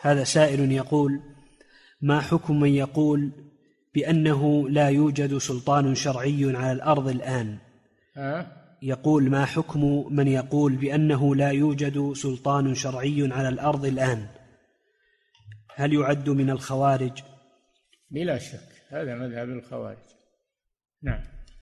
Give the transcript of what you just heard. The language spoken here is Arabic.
هذا سائل يقول ما حكم من يقول بأنه لا يوجد سلطان شرعي على الأرض الآن يقول ما حكم من يقول بأنه لا يوجد سلطان شرعي على الأرض الآن هل يعد من الخوارج بلا شك هذا مذهب الخوارج نعم